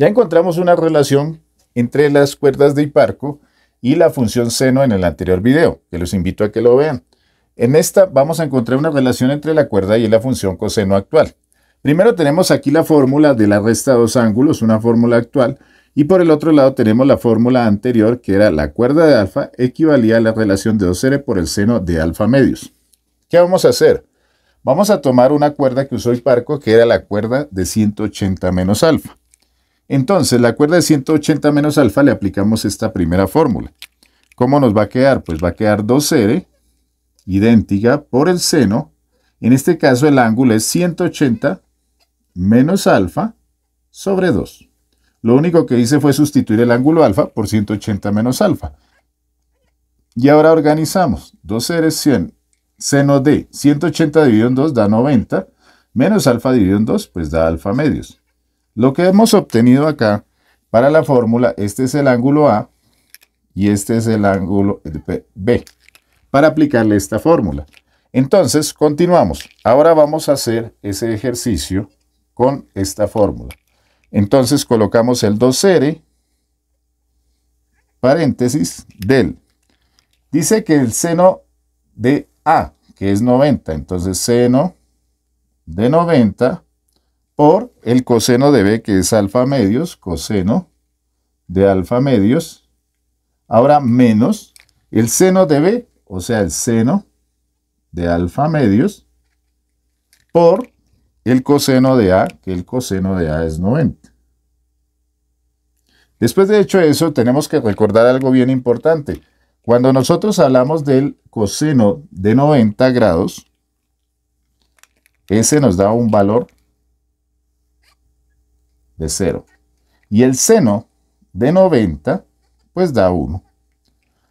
Ya encontramos una relación entre las cuerdas de Hiparco y la función seno en el anterior video, que los invito a que lo vean. En esta vamos a encontrar una relación entre la cuerda y la función coseno actual. Primero tenemos aquí la fórmula de la resta de dos ángulos, una fórmula actual, y por el otro lado tenemos la fórmula anterior, que era la cuerda de alfa equivalía a la relación de 2R por el seno de alfa medios. ¿Qué vamos a hacer? Vamos a tomar una cuerda que usó Hiparco, que era la cuerda de 180 menos alfa. Entonces, la cuerda de 180 menos alfa le aplicamos esta primera fórmula. ¿Cómo nos va a quedar? Pues va a quedar 2R, idéntica por el seno. En este caso, el ángulo es 180 menos alfa sobre 2. Lo único que hice fue sustituir el ángulo alfa por 180 menos alfa. Y ahora organizamos. 2R es 100, seno de 180 dividido en 2 da 90, menos alfa dividido en 2, pues da alfa medios. Lo que hemos obtenido acá para la fórmula, este es el ángulo A y este es el ángulo B, para aplicarle esta fórmula. Entonces, continuamos. Ahora vamos a hacer ese ejercicio con esta fórmula. Entonces, colocamos el 2R, paréntesis, del. Dice que el seno de A, que es 90, entonces seno de 90 por el coseno de B, que es alfa medios, coseno de alfa medios, ahora menos el seno de B, o sea, el seno de alfa medios, por el coseno de A, que el coseno de A es 90. Después de hecho eso, tenemos que recordar algo bien importante. Cuando nosotros hablamos del coseno de 90 grados, ese nos da un valor de 0. Y el seno de 90, pues da 1.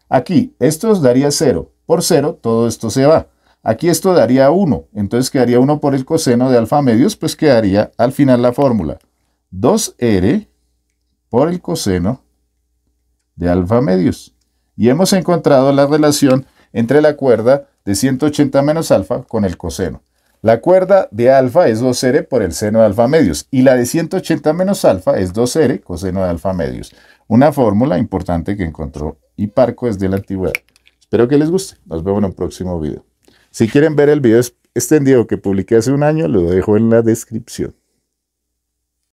Aquí, esto daría 0. Por 0, todo esto se va. Aquí esto daría 1, entonces quedaría 1 por el coseno de alfa medios, pues quedaría al final la fórmula. 2r por el coseno de alfa medios. Y hemos encontrado la relación entre la cuerda de 180 menos alfa con el coseno. La cuerda de alfa es 2r por el seno de alfa medios y la de 180 menos alfa es 2r coseno de alfa medios. Una fórmula importante que encontró Hiparco desde la antigüedad. Espero que les guste. Nos vemos en un próximo video. Si quieren ver el video extendido que publiqué hace un año, lo dejo en la descripción.